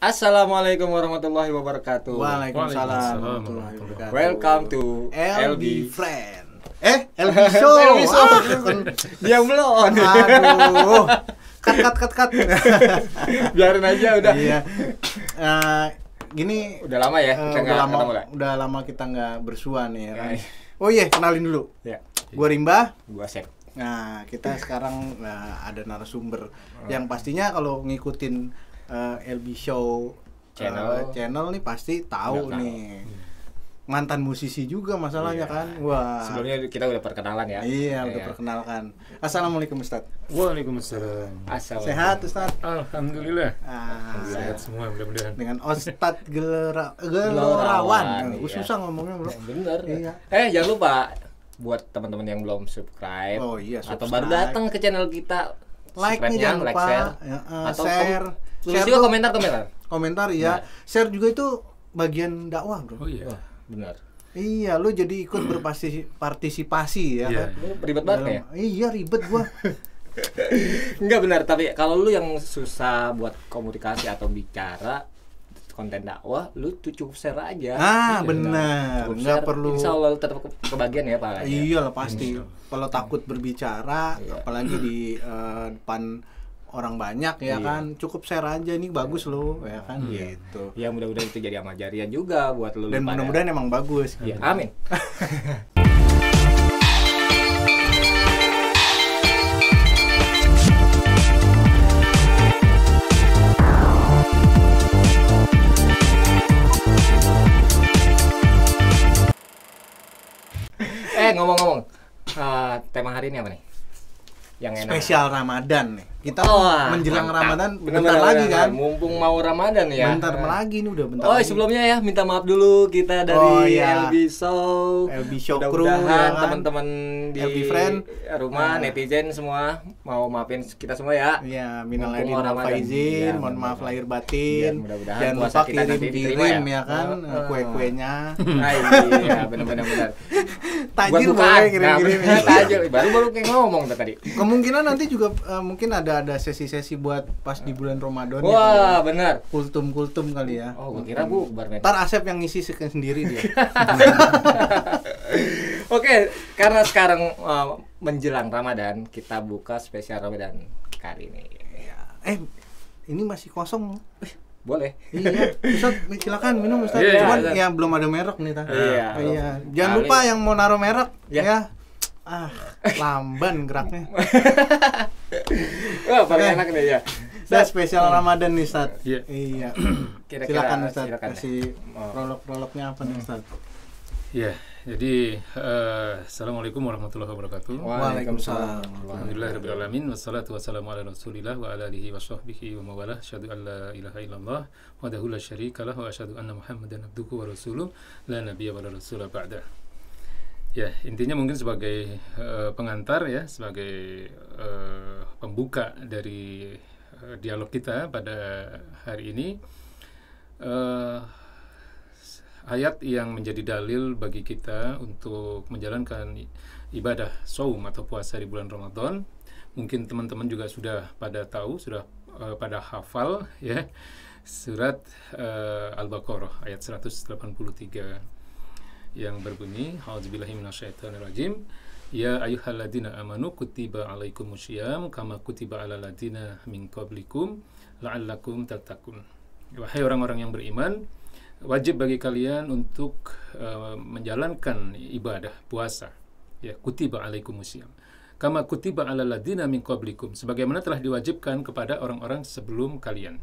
Assalamualaikum warahmatullahi wabarakatuh. Waalaikumsalam warahmatullahi wabarakatuh. Welcome to LB, Friend. Eh, LB Show. LB Show. dia melon. Aduh. Kat kat kat kat. Biarin aja udah. Iya. Uh, gini udah lama ya uh, kita udah lama ketemu, udah lama kita nggak bersuan ya. Kan? Iya. Oh iya, kenalin dulu. Ya. Yeah. Gua Rimba, gua Sep. Nah, kita sekarang nah, ada narasumber oh. yang pastinya kalau ngikutin uh, eh, LB Show eh, channel uh, channel nih pasti tahu Nggak nih. Tahu. Mantan musisi juga masalahnya yeah. kan. Wah. Sebelumnya kita udah perkenalan ya. Iya, udah iya. perkenalkan. Assalamualaikum Ustaz. Waalaikumsalam. Sehat Ustaz? Alhamdulillah. Ah, Alhamdulillah. Sehat semua mudah-mudahan. Dengan Ustaz Gelora, Gelorawan. Iya. Susah ngomongnya, Bro. Bener. Iya. Eh, jangan lupa buat teman-teman yang belum subscribe, oh, iya, subscribe atau baru datang ke channel kita like nih jangan lupa like, share, ya, uh, atau share Tulis share juga komentar-komentar. Komentar ya. Nah. Share juga itu bagian dakwah, Bro. Oh iya. Wah, benar. Iya, lu jadi ikut berpartisipasi ya yeah. kan. ribet banget ya? Dalam, ya? Iya, ribet gua. Enggak benar, tapi kalau lu yang susah buat komunikasi atau bicara konten dakwah, lu cukup share aja. Ah, iya. benar. Enggak perlu. Insya Allah tetap ke kebagian ya Pak. Ya? Iya lah pasti. Kalau takut berbicara, iya. apalagi di uh, depan orang banyak ya iya. kan cukup share aja ini bagus loh ya kan iya. gitu ya mudah-mudahan itu jadi amal jariah juga buat lu dan ya. mudah-mudahan emang bagus ya, kan? amin eh ngomong-ngomong uh, tema hari ini apa nih yang enak spesial Ramadan nih kita oh, menjelang mantap. Ramadan bener, bentar bener, lagi bener, kan. Mumpung mau Ramadan ya. Bentar nah. lagi nih udah bentar. Oh, lagi. sebelumnya ya minta maaf dulu kita dari oh, iya. LB Show. LB Show udah crew ya kan? teman-teman di LB friend rumah nah. netizen semua mau maafin kita semua ya. Iya, minal aidin wal faizin, iya, mohon maaf lahir batin. Ya, mudah Dan lupa kirim-kirim ya. ya kan oh, oh. kue-kuenya. Nah, iya benar-benar benar. Tajir boleh kirim-kirim. Nah, tajir baru baru kayak ngomong tadi. Kemungkinan nanti juga eh, mungkin ada udah ada sesi-sesi buat pas di bulan Ramadan ya, Wah, ya, benar. Kultum-kultum kali ya. Oh, gua kira Bu hmm. Barnet. Ntar Asep yang ngisi sendiri dia. Oke, karena sekarang uh, menjelang Ramadan, kita buka spesial Ramadan kali ini. Iya. Eh, ini masih kosong. Eh, boleh iya Ustaz silakan minum Ustaz yeah, cuman yeah, ya belum ada merek nih ta iya Oh, iya jangan lupa yang mau naruh merek yeah. ya ah lamban geraknya Wah, paling okay. enak nih ya. Saya spesial hmm. Ramadan nih, Ustaz. Iya. Iya. silakan Ustaz silakan, ya. kasih prolog-prolognya apa nih, Ustaz? Iya, jadi uh, Assalamualaikum warahmatullahi wabarakatuh. Waalaikumsalam. rabbil alamin wassalatu wassalamu ala Rasulillah wa ala alihi washabbihi wa mawalah. Asyhadu an la ilaha illallah wa la syarika lah wa asyhadu anna Muhammadan abduhu wa rasuluh la nabiyya wa la rasula ba'da. Ya, intinya mungkin sebagai uh, pengantar ya, sebagai uh, pembuka dari uh, dialog kita pada hari ini uh, ayat yang menjadi dalil bagi kita untuk menjalankan ibadah saum atau puasa di bulan Ramadan. Mungkin teman-teman juga sudah pada tahu, sudah uh, pada hafal ya surat uh, Al-Baqarah ayat 183 yang berbunyi rajim Ya ayyuhalladzina amanu kutiba alaikumusyiam kama kutiba ala ladina min qablikum la'allakum tatakun Wahai orang-orang yang beriman, wajib bagi kalian untuk uh, menjalankan ibadah puasa. Ya, kutiba alaikumusyiam. Kama kutiba ala ladina min qablikum sebagaimana telah diwajibkan kepada orang-orang sebelum kalian.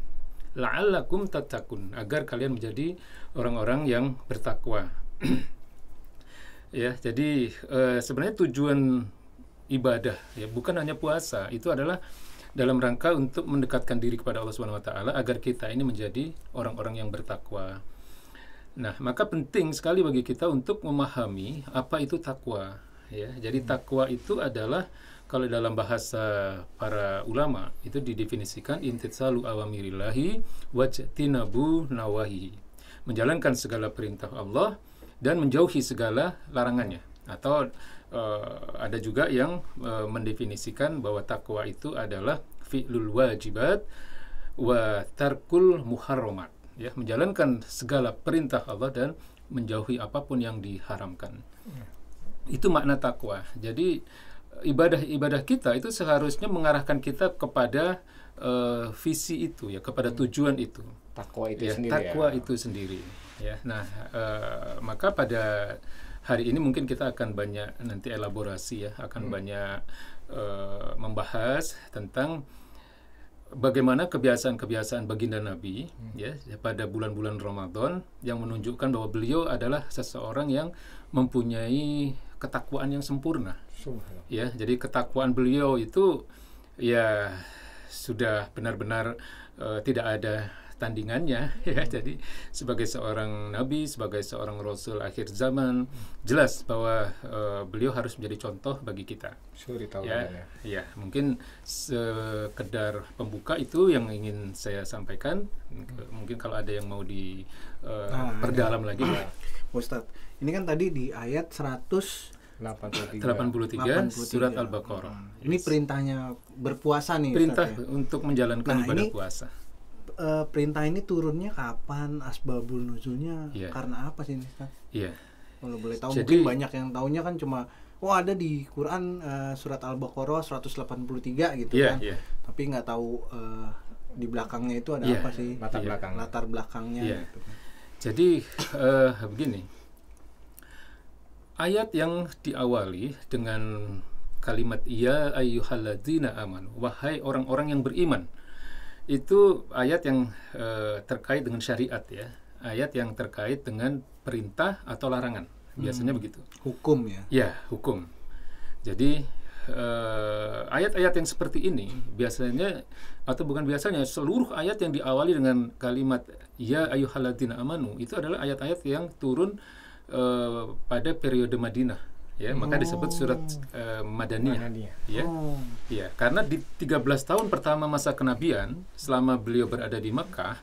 La'allakum tatakun agar kalian menjadi orang-orang yang bertakwa. Ya, jadi e, sebenarnya tujuan ibadah ya bukan hanya puasa, itu adalah dalam rangka untuk mendekatkan diri kepada Allah Subhanahu wa taala agar kita ini menjadi orang-orang yang bertakwa. Nah, maka penting sekali bagi kita untuk memahami apa itu takwa, ya. Jadi takwa itu adalah kalau dalam bahasa para ulama itu didefinisikan intisalu awamirillahi wajtinabu nawahi. Menjalankan segala perintah Allah dan menjauhi segala larangannya atau uh, ada juga yang uh, mendefinisikan bahwa takwa itu adalah fi'lul wajibat wa tarkul muharramat ya menjalankan segala perintah Allah dan menjauhi apapun yang diharamkan itu makna takwa jadi ibadah-ibadah kita itu seharusnya mengarahkan kita kepada uh, visi itu ya kepada tujuan itu takwa itu ya, sendiri takwa ya. itu sendiri ya. Nah, uh, maka pada hari ini mungkin kita akan banyak nanti elaborasi ya, akan hmm. banyak uh, membahas tentang bagaimana kebiasaan-kebiasaan baginda Nabi hmm. ya pada bulan-bulan Ramadan yang menunjukkan bahwa beliau adalah seseorang yang mempunyai ketakwaan yang sempurna. Ya, jadi ketakwaan beliau itu ya sudah benar-benar uh, tidak ada tandingannya ya hmm. jadi sebagai seorang nabi sebagai seorang rasul akhir zaman jelas bahwa uh, beliau harus menjadi contoh bagi kita ya, ya ya mungkin sekedar pembuka itu yang ingin saya sampaikan hmm. mungkin kalau ada yang mau di uh, nah, ya. perdalam ini. lagi ya. Ustaz ini kan tadi di ayat 100 83, 83, 83 surat Al-Baqarah. Hmm. Yes. Ini perintahnya berpuasa nih. Perintah ya? untuk menjalankan nah, ibadah ini puasa uh, perintah ini turunnya kapan asbabul nuzulnya yeah. karena apa sih ini kan yeah. kalau boleh tahu Jadi, mungkin banyak yang tahunya kan cuma oh ada di Quran uh, surat al-baqarah 183 gitu yeah, kan yeah. tapi nggak tahu uh, di belakangnya itu ada yeah. apa sih latar yeah. belakang iya, latar belakangnya yeah. gitu kan. jadi uh, begini ayat yang diawali dengan kalimat ya ayyuhalladzina aman wahai orang-orang yang beriman itu ayat yang e, terkait dengan syariat ya ayat yang terkait dengan perintah atau larangan biasanya hmm. begitu hukum ya ya hukum jadi eh, ayat-ayat e, yang seperti ini biasanya atau bukan biasanya seluruh ayat yang diawali dengan kalimat ya ayuhaladina amanu itu adalah ayat-ayat yang turun e, pada periode Madinah ya oh. maka disebut oh. surat uh, madaniyah ya oh. ya karena di 13 tahun pertama masa kenabian selama beliau berada di Mekah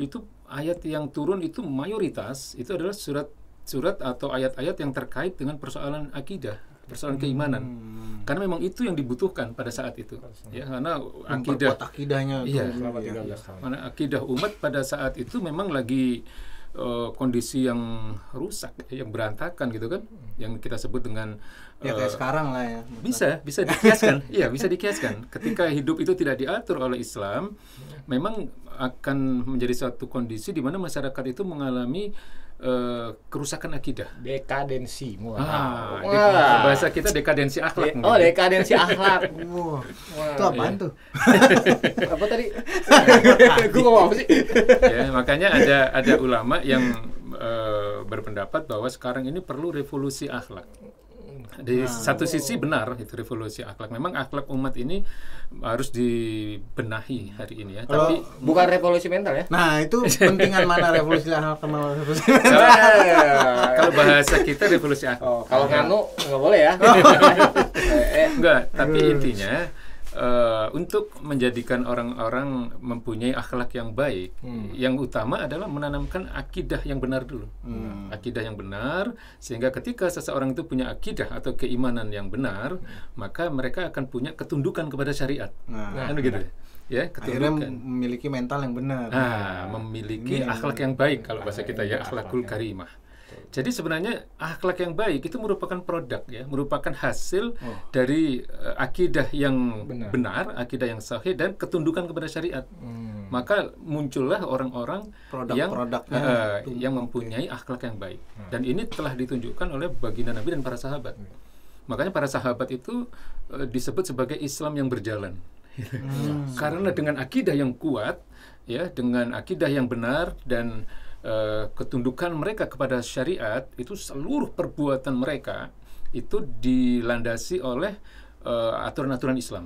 itu ayat yang turun itu mayoritas itu adalah surat surat atau ayat-ayat yang terkait dengan persoalan akidah persoalan keimanan hmm. karena memang itu yang dibutuhkan pada saat itu ya karena akidah akidahnya iya, selama 13 iya. Karena akidah umat pada saat itu memang lagi Eh, kondisi yang rusak, yang berantakan gitu kan, yang kita sebut dengan ya kayak uh, sekarang lah ya. Bisa, bisa dikiaskan. Iya, bisa dikiaskan. Ketika hidup itu tidak diatur oleh Islam, memang akan menjadi suatu kondisi di mana masyarakat itu mengalami Uh, kerusakan akidah. Dekadensi. Wah. Ah, Wah. Dek bahasa kita dekadensi akhlak. De oh, dekadensi akhlak. Wah. Itu iya. apaan tuh? apa tadi? Gue ngomong apa sih? ya, makanya ada ada ulama yang uh, berpendapat bahwa sekarang ini perlu revolusi akhlak. Di nah, satu oh. sisi benar itu revolusi akhlak. Memang akhlak umat ini harus dibenahi hari ini ya. Kalau Tapi bukan revolusi mental ya. Nah, itu pentingan mana revolusi akhlak sama revolusi mental. kalau bahasa kita revolusi oh, akhlak. Oh, kalau nganu nggak boleh ya. Eh, enggak, tapi intinya Eh, untuk menjadikan orang-orang mempunyai akhlak yang baik, hmm. yang utama adalah menanamkan akidah yang benar dulu. Hmm. Akidah yang benar, sehingga ketika seseorang itu punya akidah atau keimanan yang benar, maka mereka akan punya ketundukan kepada syariat. Nah, kan nah gitu. Ya, Akhirnya memiliki mental yang benar. Ah, memiliki akhlak yang, yang baik kalau bahasa nah, kita ya, akhlakul karimah jadi sebenarnya akhlak yang baik itu merupakan produk ya, merupakan hasil oh. dari uh, akidah yang benar. benar, akidah yang sahih dan ketundukan kepada syariat. Hmm. Maka muncullah orang-orang yang produknya uh, yang mempunyai akhlak yang baik. Hmm. Dan ini telah ditunjukkan oleh baginda Nabi dan para sahabat. Hmm. Makanya para sahabat itu uh, disebut sebagai Islam yang berjalan. hmm. Karena dengan akidah yang kuat ya, dengan akidah yang benar dan Eh, ketundukan mereka kepada syariat itu seluruh perbuatan mereka itu dilandasi oleh eh, aturan-aturan uh, Islam.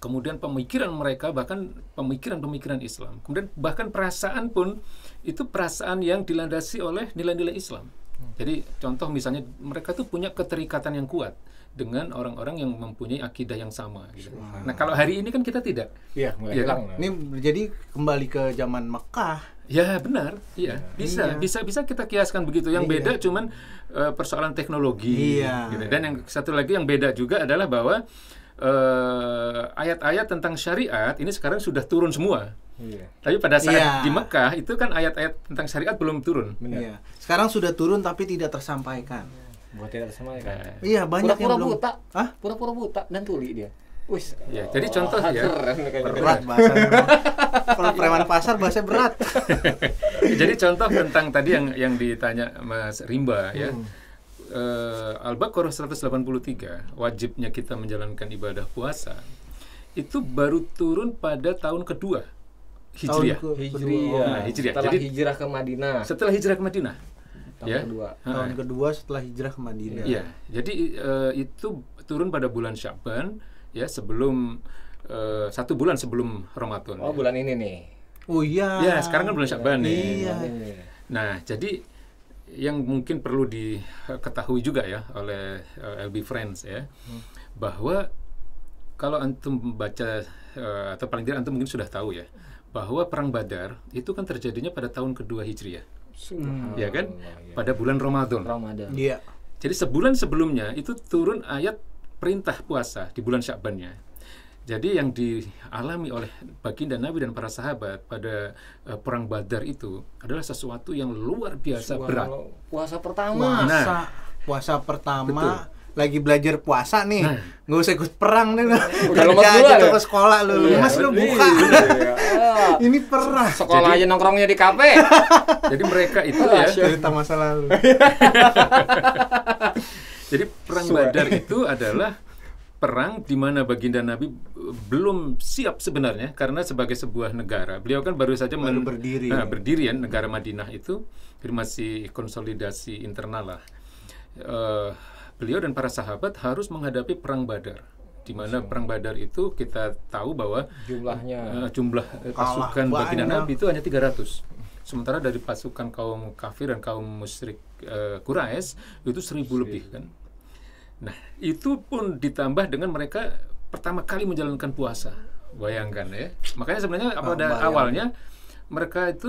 Kemudian pemikiran mereka bahkan pemikiran-pemikiran Islam. Kemudian bahkan perasaan pun itu perasaan yang dilandasi oleh nilai-nilai Islam. Hmm. Jadi contoh misalnya mereka tuh punya keterikatan yang kuat dengan orang-orang yang mempunyai akidah yang sama. Gitu. Nah kalau hari ini kan kita tidak. Iya, ya, Kan? Ini jadi kembali ke zaman Mekah. Ya benar, iya ya. bisa, iya. bisa bisa kita kiaskan begitu. Yang iya. beda cuman uh, persoalan teknologi. Iya. Gitu. Dan yang satu lagi yang beda juga adalah bahwa eh, ayat-ayat uh, tentang syariat ini sekarang sudah turun semua. Iya. Tapi pada saat iya. di Mekah itu kan ayat-ayat tentang syariat belum turun. Benar. Iya. Sekarang sudah turun tapi tidak tersampaikan buat tidak sama ya kan iya banyak pura-pura yang belum... buta Hah? pura-pura buta dan tuli dia Wis. Ya, jadi oh, contoh ya. Berat bahasa. Kalau preman pasar bahasa berat. jadi contoh tentang tadi yang yang ditanya Mas Rimba ya. Hmm. Uh, Al-Baqarah 183 wajibnya kita menjalankan ibadah puasa itu baru turun pada tahun kedua Hijriah. Tahun ke Hijriah. Nah, hijriah. Setelah jadi, hijrah ke Madinah. Setelah hijrah ke Madinah tahun yeah. kedua ha. tahun kedua setelah hijrah ke Madinah Yeah. yeah. jadi uh, itu turun pada bulan Syaban ya sebelum uh, satu bulan sebelum Ramadan oh ya. bulan ini nih oh iya ya sekarang kan bulan Syaban iya. nih iya. nah jadi yang mungkin perlu diketahui juga ya oleh uh, eh, LB Friends ya hmm. bahwa kalau antum baca uh, atau paling tidak antum mungkin sudah tahu ya bahwa perang Badar itu kan terjadinya pada tahun kedua Hijriah. Hmm. Ya kan? Pada bulan Ramadan. Ramadan. Iya. Jadi sebulan sebelumnya itu turun ayat perintah puasa di bulan Syakbannya. Jadi yang dialami oleh baginda Nabi dan para sahabat pada uh, perang Badar itu adalah sesuatu yang luar biasa Suara berat. Puasa pertama. Nah, puasa, nah, puasa pertama. Betul lagi belajar puasa nih nah. nggak usah ikut perang nih udah lemes dulu ya? ke sekolah lu iya, mas lu iya, buka iya, ini perang sekolah aja nongkrongnya di kafe jadi mereka itu ya cerita masa lalu jadi perang Badar itu adalah perang di mana baginda Nabi belum siap sebenarnya karena sebagai sebuah negara beliau kan baru saja baru berdiri nah, berdiri ya negara Madinah itu jadi masih konsolidasi internal lah uh, beliau dan para sahabat harus menghadapi perang Badar di mana perang Badar itu kita tahu bahwa jumlahnya uh, jumlah pasukan baginda Nabi itu hanya 300. Sementara dari pasukan kaum kafir dan kaum musyrik uh, Quraisy itu 1000 lebih kan. Nah, itu pun ditambah dengan mereka pertama kali menjalankan puasa. Bayangkan ya. Makanya sebenarnya pada ah, awalnya mereka itu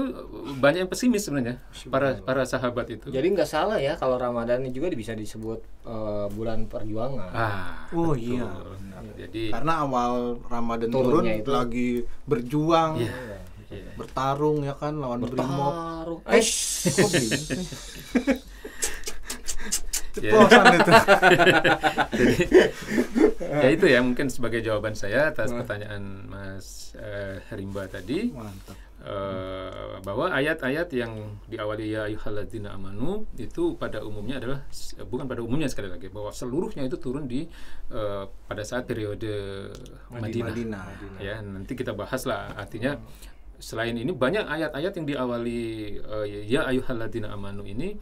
banyak yang pesimis sebenarnya para para sahabat itu. Jadi nggak salah ya kalau Ramadan ini juga bisa disebut uh, bulan perjuangan. Ah, oh iya. Nah, jadi karena awal Ramadan turun itu. lagi berjuang. Yeah. Yeah. Iya. Bertarung ya kan lawan bertarung. Eh, itu. ya itu ya mungkin sebagai jawaban saya atas pertanyaan Mas uh, Rimba tadi. Mantap Eh, bahwa ayat-ayat yang diawali ya ayyuhalladzina amanu itu pada umumnya adalah bukan pada umumnya sekali lagi bahwa seluruhnya itu turun di uh, pada saat periode Madinah. Madinah. Ya, nanti kita bahas lah artinya selain ini banyak ayat-ayat yang diawali uh, ya ayyuhalladzina amanu ini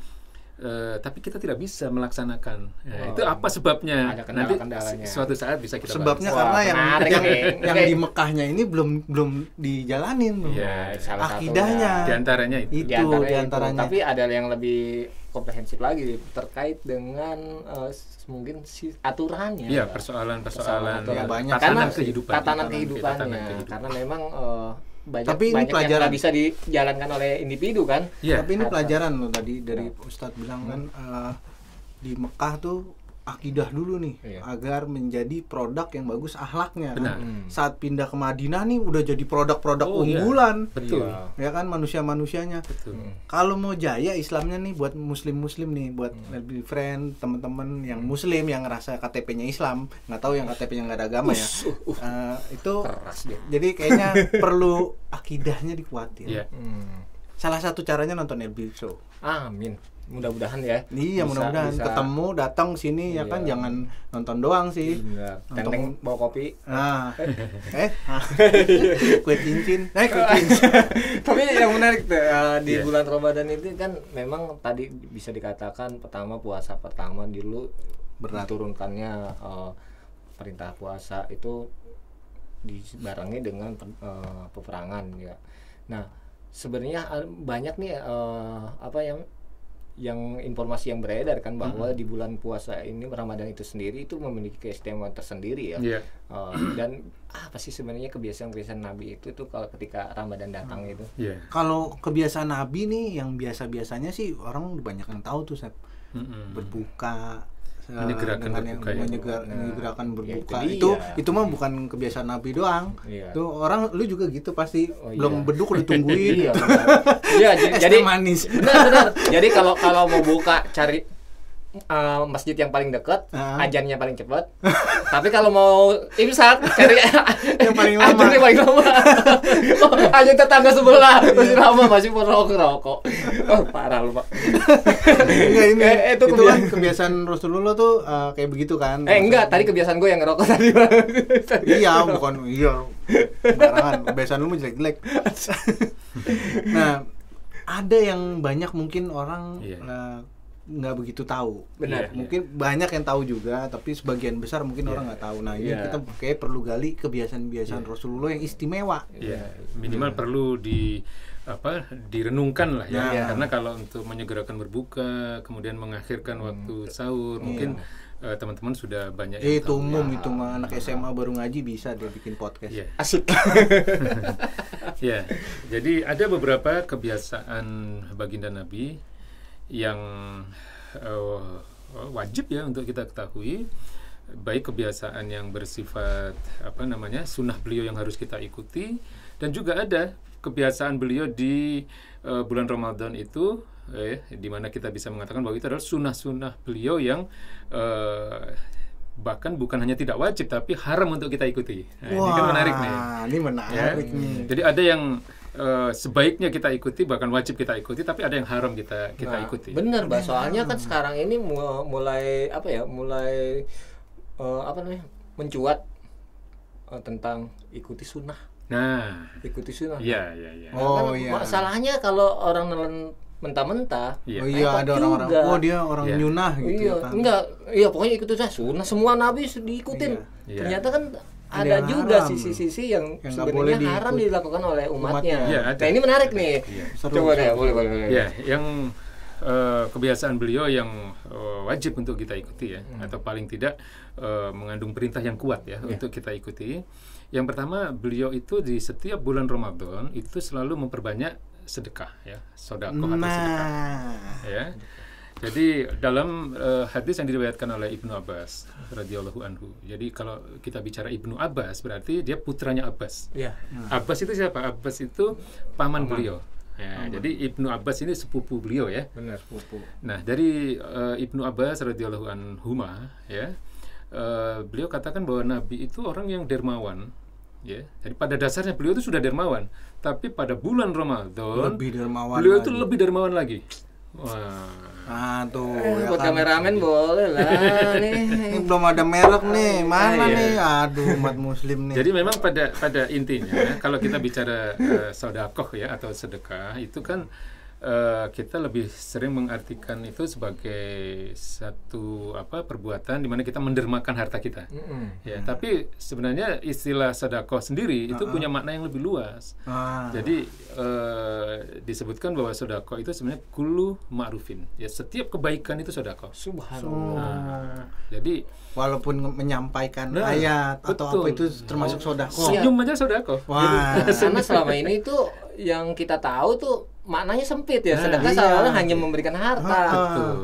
uh, tapi kita tidak bisa melaksanakan. Ya, oh, itu apa sebabnya? Ada Nanti suatu saat bisa kita Sebabnya bahas. karena Wah, yang yang, yang di Mekahnya ini belum belum dijalanin. Iya, ya, salah akidahnya. Di antaranya itu. Di antaranya, di antaranya. Itu. Tapi ada yang lebih komprehensif lagi terkait dengan uh, mungkin si aturannya. Iya, persoalan persoalan, persoalan, persoalan ya, banyak karena kehidupan, tatanan, tatanan kehidupannya. Tatanan kehidupan. Karena memang uh, banyak, tapi ini banyak pelajaran yang bisa dijalankan oleh individu kan yeah. tapi ini pelajaran loh tadi dari Ustadz bilang hmm. kan uh, di Mekah tuh akidah dulu nih iya. agar menjadi produk yang bagus ahlaknya hmm. saat pindah ke Madinah nih udah jadi produk-produk oh, iya. unggulan iya. betul ya kan manusia-manusianya hmm. kalau mau jaya Islamnya nih buat muslim-muslim nih buat hmm. lebih friend teman-teman yang hmm. muslim yang ngerasa KTP-nya Islam nggak tahu yang KTP-nya nggak ada agama ya uh, uh. Eh, itu jadi kayaknya perlu akidahnya dikuatin yeah. hmm. salah satu caranya nonton Nabi Show amin mudah-mudahan ya iya mudah-mudahan ketemu datang sini iya. ya kan iya. jangan nonton doang sih iya, tenteng bawa kopi nah eh ah. kue cincin eh kue cincin tapi yang menarik tuh, eh, di yeah. bulan Ramadan itu kan memang tadi bisa dikatakan pertama puasa pertama dulu berat turunkannya uh, eh, perintah puasa itu dibarengi dengan uh, peperangan ya nah sebenarnya banyak nih uh, apa yang yang informasi yang beredar kan bahwa mm -hmm. di bulan puasa ini Ramadan itu sendiri itu memiliki keistimewaan tersendiri ya. Yeah. Iya. Uh, dan apa sih sebenarnya kebiasaan-kebiasaan Nabi itu tuh kalau ketika Ramadan datang mm. itu? Yeah. Kalau kebiasaan Nabi nih yang biasa-biasanya sih orang banyak yang tahu tuh Sep. Mm -hmm. Berbuka menyegerakan berbuka yang menyegar, ya. Nah. menyegerakan iya, berbuka ya, itu, itu, iya. itu mah bukan kebiasaan nabi doang iya. tuh orang lu juga gitu pasti oh, iya. belum beduk udah tungguin iya, iya jadi manis benar benar jadi kalau kalau mau buka cari uh, masjid yang paling dekat, uh. Ah. ajannya paling cepat. Tapi kalau mau imsak cari yang paling lama. Ajan yang paling lama. oh, ajan tetangga sebelah masih lama masih mau rokok. Oh, parah lu, Pak. enggak ini. Eh, itu, itu kebiasaan, kan kebiasaan Rasulullah tuh uh, kayak begitu kan. Eh, enggak, tadi kebiasaan gue yang ngerokok tadi. iya, bukan iya. Barangan, kebiasaan lu mau jelek-jelek. nah, ada yang banyak mungkin orang yeah. Iya. uh, nggak begitu tahu. Benar. Iya. Iya. Mungkin yeah. banyak yang tahu juga, tapi sebagian besar mungkin yeah. orang nggak tahu. Nah, yeah. ini iya. kita kayak perlu gali kebiasaan-kebiasaan yeah. Rasulullah yang istimewa. Yeah. yeah. minimal yeah. perlu di apa direnungkan lah ya. Yeah. Karena kalau untuk menyegerakan berbuka, kemudian mengakhirkan hmm. waktu sahur, yeah. mungkin eh, teman-teman uh, sudah banyak eh, itu umum itu mah anak SMA baru ngaji bisa dia bikin podcast yeah. asik ya yeah. jadi ada beberapa kebiasaan baginda Nabi yang uh, wajib ya untuk kita ketahui baik kebiasaan yang bersifat apa namanya sunnah beliau yang harus kita ikuti dan juga ada kebiasaan beliau di uh, bulan Ramadan itu eh, di mana kita bisa mengatakan bahwa itu adalah sunnah-sunnah beliau yang uh, bahkan bukan hanya tidak wajib tapi haram untuk kita ikuti. Nah, Wah, ini kan menarik nih. Ini menarik ya? nih. Jadi ada yang Eh, sebaiknya kita ikuti bahkan wajib kita ikuti tapi ada yang haram kita kita nah, ikuti benar bah. soalnya kan sekarang ini mulai apa ya mulai uh, apa namanya mencuat uh, tentang ikuti sunnah nah ikuti sunnah iya iya iya oh iya masalahnya kalau orang nelen mentah-mentah. Iya. Oh iya ada orang-orang. Oh dia orang yeah. nyunah gitu. Iya, ya, enggak. Iya pokoknya ikuti saja sunnah semua nabi diikutin. Iya. iya. Ternyata kan ada, yang juga sisi-sisi yang, yang sebenarnya di, haram dilakukan oleh umatnya. umatnya. Ya, Nah ini menarik nih. Ya, seru, Coba ya, boleh boleh boleh. Ya, yang uh, kebiasaan beliau yang uh, wajib untuk kita ikuti ya, hmm. atau paling tidak uh, mengandung perintah yang kuat ya ya untuk kita ikuti. Yang pertama beliau itu di setiap bulan Ramadan itu selalu memperbanyak sedekah ya, sodako nah. atau sedekah nah. ya. Jadi dalam uh, hadis yang diriwayatkan oleh Ibnu Abbas radhiyallahu anhu. Jadi kalau kita bicara Ibnu Abbas berarti dia putranya Abbas. Ya. Hmm. Abbas itu siapa? Abbas itu paman, paman. beliau. Ya, paman. jadi Ibnu Abbas ini sepupu beliau ya. Benar, sepupu. Nah, dari uh, Ibnu Abbas radhiyallahu anhu ya. Uh, beliau katakan bahwa nabi itu orang yang dermawan ya. Jadi pada dasarnya beliau itu sudah dermawan, tapi pada bulan Ramadan lebih dermawan. Beliau lagi. itu lebih dermawan lagi. Wah. Ah tuh. Eh, ya buat kan. kameramen boleh lah nih. Ini belum ada merek nih. Ah, Mana ah, iya. nih? Aduh umat muslim nih. Jadi memang pada pada intinya kalau kita bicara uh, eh, sodakoh ya atau sedekah itu kan Eh, kita lebih sering mengartikan itu sebagai satu apa perbuatan di mana kita mendermakan harta kita. Mm -hmm. Ya, tapi sebenarnya istilah sedekah sendiri uh -uh. itu punya makna yang lebih luas. Ah. Jadi uh, disebutkan bahwa sedekah itu sebenarnya kulu ma'rufin. Ya, setiap kebaikan itu sedekah. Subhanallah. Nah, jadi walaupun menyampaikan nah, ayat betul. atau apa itu termasuk oh, sedekah. Senyum aja sedekah. Wah, karena selama ini itu yang kita tahu tuh maknanya sempit ya. Ah, Sedekah iya. seolah hanya iya. memberikan harta. Ah, Betul.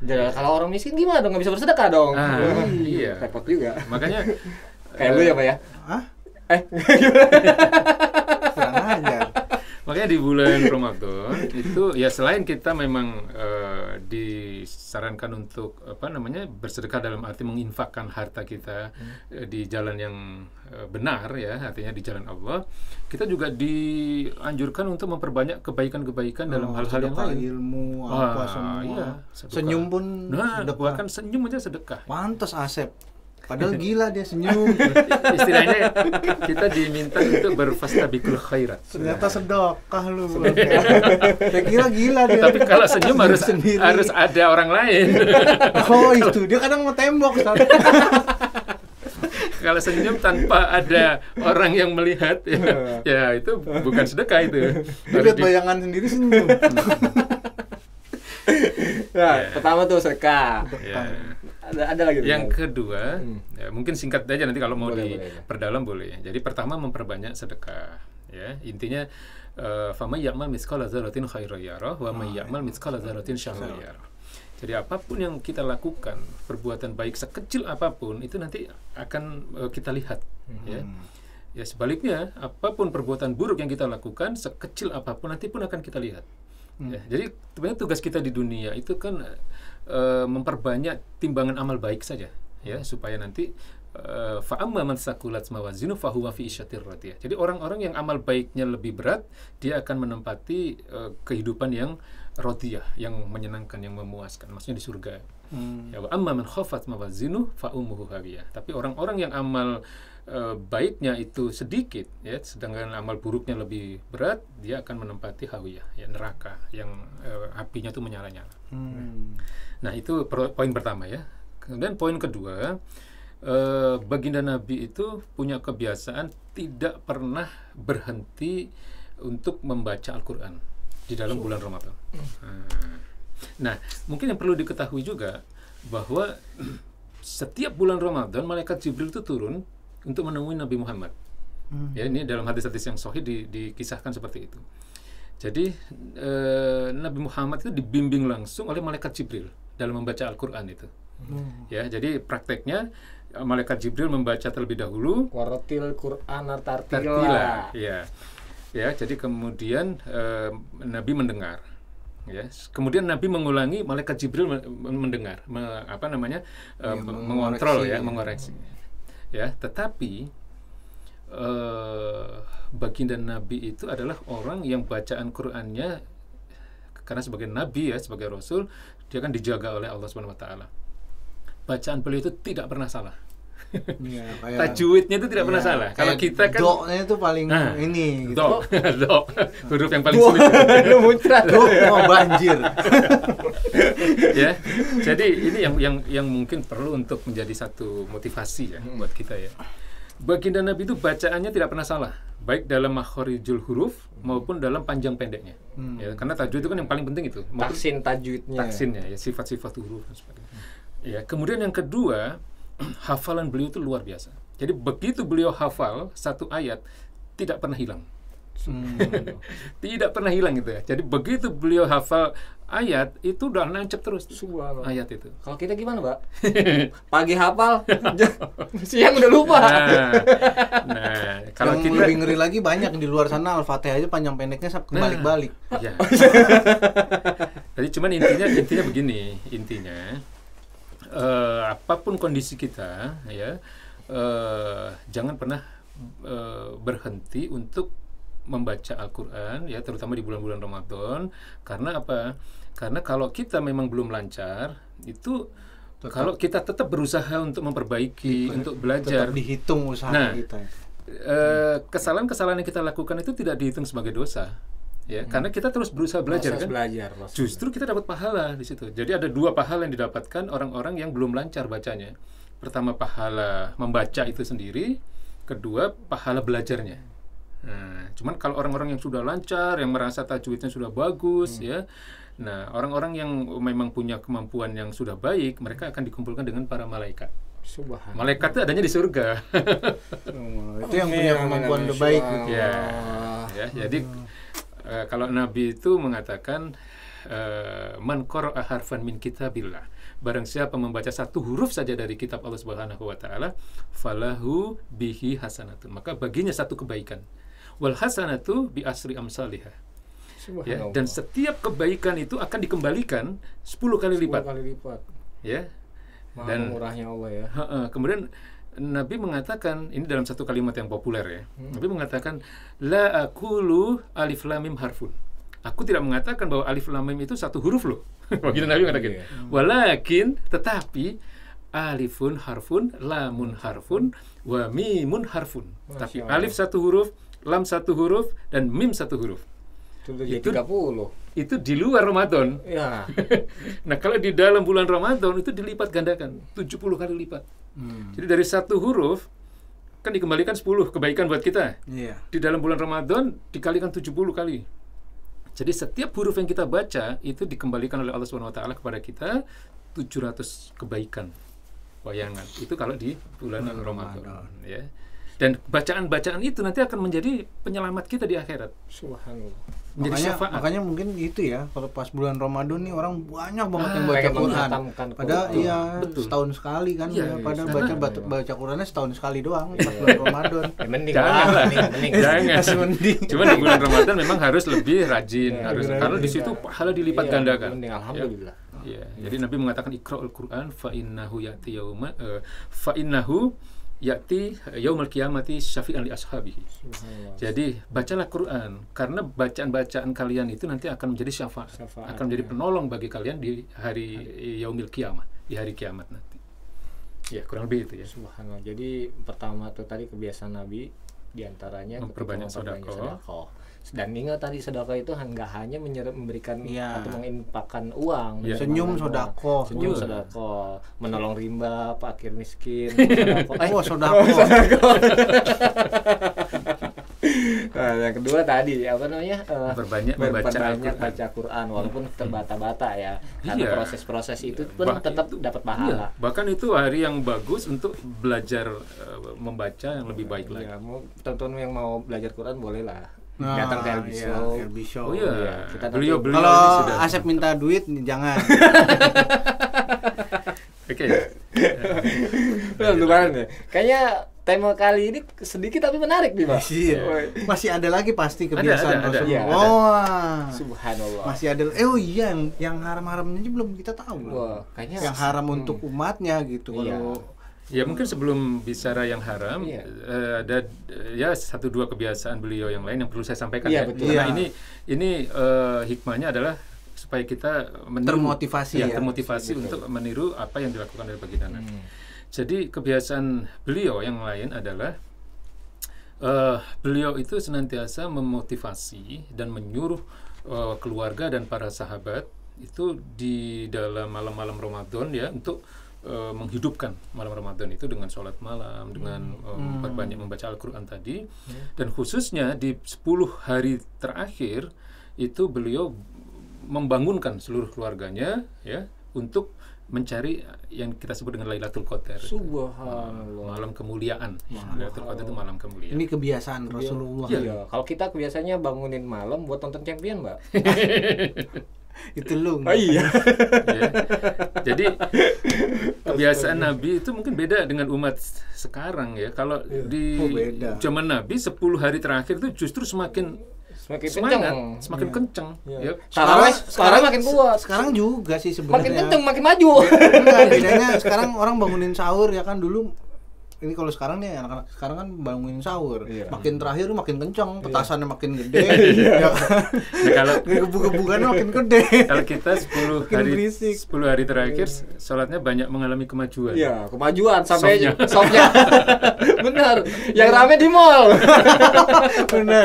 Jadi kalau orang miskin gimana dong? Gak bisa bersedekah dong. Ah, iya. Repot juga. Makanya kayak lu ya, Pak ya? Hah? Eh. sebenarnya di bulan Ramadan itu ya selain kita memang uh, disarankan untuk apa namanya bersedekah dalam arti menginfakkan harta kita hmm. Eh, di jalan yang uh, benar ya artinya di jalan Allah kita juga dianjurkan untuk memperbanyak kebaikan-kebaikan oh, dalam hal-hal yang lain ilmu apa ah, semua iya, senyum pun nah sedekah. bahkan senyum aja sedekah pantas Asep Padahal gila dia senyum. Istilahnya kita diminta itu untuk bikul khairat. Ternyata sedekah lu. Saya kira gila dia. Tapi kalau senyum harus sendiri. harus ada orang lain. Oh itu dia kadang mau tembok. kalau senyum tanpa ada orang yang melihat ya, ya itu bukan sedekah itu. Lihat bayangan sendiri senyum. nah, yeah. pertama tuh sedekah. Yeah ada, ada lagi yang benar. kedua hmm. ya, mungkin singkat aja nanti kalau mau boleh, diperdalam boleh. boleh jadi pertama memperbanyak sedekah ya intinya uh, eh, fama ya'mal ah, ya'mal ya. mithqala dzarratin jadi apapun yang kita lakukan perbuatan baik sekecil apapun itu nanti akan uh, kita lihat ya. hmm. ya ya sebaliknya apapun perbuatan buruk yang kita lakukan sekecil apapun nanti pun akan kita lihat hmm. ya, jadi sebenarnya tugas kita di dunia itu kan Eh, memperbanyak timbangan amal baik saja ya supaya nanti eh, fa'amma mawazinu Jadi orang-orang yang amal baiknya lebih berat, dia akan menempati eh, kehidupan yang rotiyah yang menyenangkan, yang memuaskan, maksudnya di surga. Hmm. Ya mawazinu Tapi orang-orang yang amal Eh, baiknya itu sedikit ya sedangkan amal buruknya lebih berat dia akan menempati hawiyah ya neraka yang e, apinya itu menyala-nyala. Hmm. Nah, itu poin pertama ya. Kemudian poin kedua e, baginda Nabi itu punya kebiasaan tidak pernah berhenti untuk membaca Al-Qur'an di dalam bulan Ramadan. Hmm. Nah, nah, mungkin yang perlu diketahui juga bahwa setiap bulan Ramadan malaikat Jibril itu turun untuk menemui Nabi Muhammad. Hmm. Ya ini dalam hadis-hadis yang sahih di, dikisahkan seperti itu. Jadi e, Nabi Muhammad itu dibimbing langsung oleh malaikat Jibril dalam membaca Al-Qur'an itu. Hmm. Ya, jadi prakteknya eh, malaikat Jibril membaca terlebih dahulu Waratil Qur'an tartila. Ya. Ya, jadi kemudian e, Nabi mendengar. Ya, kemudian Nabi mengulangi malaikat Jibril mendengar, me, apa namanya? ya, mengontrol ya, mengoreksi ya tetapi uh, baginda nabi itu adalah orang yang bacaan Qurannya karena sebagai nabi ya sebagai rasul dia kan dijaga oleh Allah Subhanahu wa taala. Bacaan beliau itu tidak pernah salah. Ya, Tajwidnya itu tidak ya, pernah salah. Kalau kita kan doknya itu paling nah, ini gitu. Dok, dok. Huruf yang paling sulit. muncrat. Dok, mau oh, banjir. ya. Jadi ini yang yang yang mungkin perlu untuk menjadi satu motivasi ya hmm. buat kita ya. Baginda Nabi itu bacaannya tidak pernah salah, baik dalam makhorijul huruf hmm. maupun dalam panjang pendeknya. Hmm. Ya, karena tajwid itu kan yang paling penting itu. Maupun taksin tajwidnya. Taksinnya ya, sifat-sifat huruf dan sebagainya. Hmm. Ya, kemudian yang kedua, hafalan beliau itu luar biasa. Jadi begitu beliau hafal satu ayat tidak pernah hilang. Hmm. tidak pernah hilang gitu ya. Jadi begitu beliau hafal ayat itu udah nancep terus Subhanallah. ayat itu. Kalau kita gimana, Pak? Pagi hafal, siang udah lupa. Nah, nah kalau Yang kita lebih ngeri lagi banyak di luar sana Al-Fatihah aja panjang pendeknya nah, kebalik-balik. Nah, ya. Jadi cuman intinya intinya begini, intinya uh, apapun kondisi kita ya uh, jangan pernah uh, berhenti untuk membaca Al-Qur'an ya terutama di bulan-bulan Ramadan karena apa? Karena kalau kita memang belum lancar itu tetap, kalau kita tetap berusaha untuk memperbaiki, tetap, untuk belajar, tetap dihitung usaha nah, kita. kesalahan-kesalahan yang kita lakukan itu tidak dihitung sebagai dosa ya hmm. karena kita terus berusaha belajar proses kan belajar, justru kita dapat pahala di situ jadi ada dua pahala yang didapatkan orang-orang yang belum lancar bacanya pertama pahala membaca itu sendiri kedua pahala belajarnya nah cuman kalau orang-orang yang sudah lancar yang merasa tajwidnya sudah bagus hmm. ya nah orang-orang yang memang punya kemampuan yang sudah baik mereka akan dikumpulkan dengan para malaikat Subhan. Malaikat itu adanya di surga. itu yang punya kemampuan terbaik. Ya, ya. Jadi hmm. Eh, kalau Nabi itu mengatakan uh, man qara'a harfan min kitabillah barang siapa membaca satu huruf saja dari kitab Allah Subhanahu wa taala falahu bihi hasanatun maka baginya satu kebaikan wal hasanatu bi asri amsalihah ya, dan setiap kebaikan itu akan dikembalikan 10 kali 10 lipat. kali lipat. Ya. Maha dan murahnya Allah ya. kemudian Nabi mengatakan ini dalam satu kalimat yang populer ya. Hmm. Nabi mengatakan la akulu alif lamim harfun. Aku tidak mengatakan bahwa alif lamim itu satu huruf loh. Begitu Nabi mengatakan. Hmm. Walakin tetapi alifun harfun, lamun harfun, wa mimun harfun. Masya tapi Allah. alif satu huruf, lam satu huruf dan mim satu huruf. Itu, itu 30 itu di luar Ramadan. Ya. nah, kalau di dalam bulan Ramadan itu dilipat gandakan, 70 kali lipat. Hmm. Jadi dari satu huruf kan dikembalikan 10 kebaikan buat kita. Ya. Di dalam bulan Ramadan dikalikan 70 kali. Jadi setiap huruf yang kita baca itu dikembalikan oleh Allah Subhanahu wa taala kepada kita 700 kebaikan. Bayangan. Itu kalau di bulan Ramadan, Ramadan. ya. Dan bacaan-bacaan itu nanti akan menjadi penyelamat kita di akhirat. Subhanallah. Menjadi makanya, syafaat. makanya mungkin itu ya kalau pas bulan Ramadan nih orang banyak banget ah, yang baca Quran. Padahal iya setahun sekali kan iya, ya, iya, ya, pada ya, baca baca, baca Qurannya setahun sekali doang pas iya. bulan Ramadan. Ya, mending jangan jangan. mending. Cuman di bulan Ramadan memang harus lebih rajin, ya, harus karena di situ pahala dilipat ya, gandakan. Mending ya. alhamdulillah. Ya. Ya. Jadi Nabi mengatakan Iqra'ul Quran fa innahu ya'ti yauma uh, eh, fa innahu yakti yaumul kiamati syafi'an li ashabihi. Jadi bacalah Quran karena bacaan-bacaan kalian itu nanti akan menjadi syafaat, syafa akan menjadi ya. penolong bagi kalian di hari, yaumil kiamat, di hari kiamat nanti. Ya, kurang lebih itu ya. Subhanallah. Jadi pertama tuh tadi kebiasaan Nabi diantaranya memperbanyak sedekah dan ingat tadi sedekah itu nggak hanya menyerap memberikan ya. atau menginfakkan uang ya. senyum sodako senyum sodako menolong rimba pakir miskin sodako eh oh, sodako, oh, sodako. nah, yang kedua tadi apa namanya uh, berbanyak membaca baca Quran walaupun terbata-bata ya karena iya. proses-proses itu pun bah, tetap dapat iya. pahala iya. bahkan itu hari yang bagus untuk belajar uh, membaca yang lebih baik iya, lagi ya, mau, teman yang mau belajar Quran bolehlah Nah, datang ke Herbie iya, Show. Herbie Show. Oh iya. Ya, Kita beliau, beliau kalau Asep minta duit jangan. Oke. Okay. ya. Kayaknya tema kali ini sedikit tapi menarik nih pak. Iya. Masih ada lagi pasti kebiasaan ada, ada, iya, ada. Ya, oh, Subhanallah. Masih ada. Eh oh iya yang yang haram-haramnya belum kita tahu. Wah, kayaknya yang haram hmm. untuk umatnya gitu. Iya. Kalau Ya mungkin sebelum bicara yang haram yeah. Iya. ada ya satu dua kebiasaan beliau yang lain yang perlu saya sampaikan yeah, ya. Betul. Karena yeah. ini ini uh, hikmahnya adalah supaya kita meniru, termotivasi ya, ya termotivasi betul. untuk meniru apa yang dilakukan oleh baginda. Hmm. Jadi kebiasaan beliau yang lain adalah uh, beliau itu senantiasa memotivasi dan menyuruh uh, keluarga dan para sahabat itu di dalam malam-malam Ramadan ya untuk uh, menghidupkan malam Ramadan itu dengan sholat malam, hmm. dengan eh, um, hmm. banyak membaca Al-Quran tadi, hmm. dan khususnya di 10 hari terakhir itu beliau membangunkan seluruh keluarganya ya untuk mencari yang kita sebut dengan Lailatul Qadar. Subhanallah. Malam kemuliaan. Lailatul Qadar itu malam kemuliaan. Ini kebiasaan Rasulullah. Ya. ya. Kalau kita kebiasaannya bangunin malam buat nonton champion, Mbak. itu lu. Oh, iya. ya. Jadi kebiasaan Nabi itu mungkin beda dengan umat sekarang ya. Kalau ya. di oh, zaman Nabi 10 hari terakhir itu justru semakin semakin semangat, kenceng. semakin iya. Iya. ya. kenceng. Ya. Sekarang, sekarang makin kuat. Sekarang juga sih sebenarnya. Makin kenceng, makin maju. Iya, Enggak, sekarang orang bangunin sahur ya kan dulu ini kalau sekarang nih anak-anak sekarang kan bangunin sahur iya. makin terakhir makin kenceng, iya. petasannya iya. makin gede iya. ya nah, kalau kebuka-bukanya makin gede kalau kita 10 hari berisik. 10 hari terakhir iya. sholatnya banyak mengalami kemajuan iya kemajuan sampai sopnya, sopnya. benar yang rame di mall benar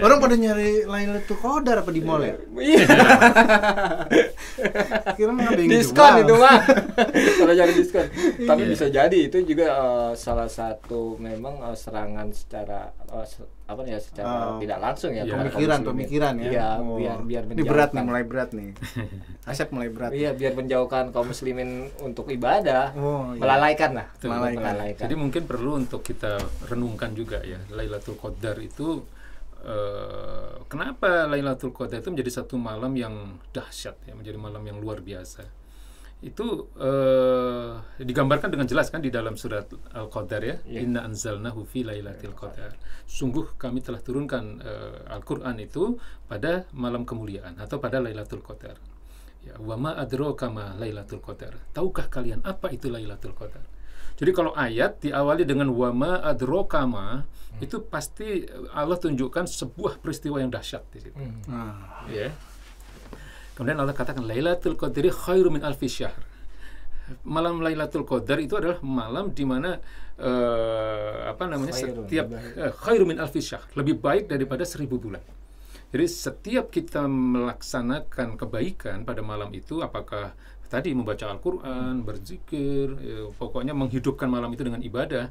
Orang pada nyari lain itu kodar apa di mall ya? Iya. Kira mah Diskon itu mah. Kalau cari diskon. Iya. Tapi bisa jadi itu juga eh, salah satu memang eh, serangan secara eh, apa ya secara oh. tidak langsung ya iya, pemikiran ya. pemikiran ya. Iya, oh. biar biar menjauhkan. berat nih mulai berat nih. Asep mulai berat. Iya, biar menjauhkan kaum muslimin untuk ibadah. Oh, iya. Melalaikan lah. melalaikan. Jadi mungkin perlu untuk kita renungkan juga ya Lailatul Qadar itu uh, kenapa Lailatul Qadar itu menjadi satu malam yang dahsyat ya, menjadi malam yang luar biasa. Itu uh, digambarkan dengan jelas kan di dalam surat Al-Qadar ya, yeah. Inna anzalnahu fi Lailatul iya. Qadar. Sungguh kami telah turunkan uh, Al-Qur'an itu pada malam kemuliaan atau pada Lailatul Qadar. Ya, wa ma adraka ma Lailatul Qadar. Tahukah kalian apa itu Lailatul Qadar? Jadi kalau ayat diawali dengan wama adrokama hmm. itu pasti eh, Allah tunjukkan sebuah peristiwa yang dahsyat di situ. Hmm. Ah. Ya. Kemudian Allah katakan Lailatul Qadri khairu min alfi syahr. Malam Lailatul Qadar itu adalah malam di mana uh, apa namanya khairun, setiap uh, eh, khairu min alfi syahr, lebih baik daripada seribu bulan. Jadi setiap kita melaksanakan kebaikan pada malam itu, apakah tadi membaca Al-Quran, berzikir, ya, pokoknya menghidupkan malam itu dengan ibadah,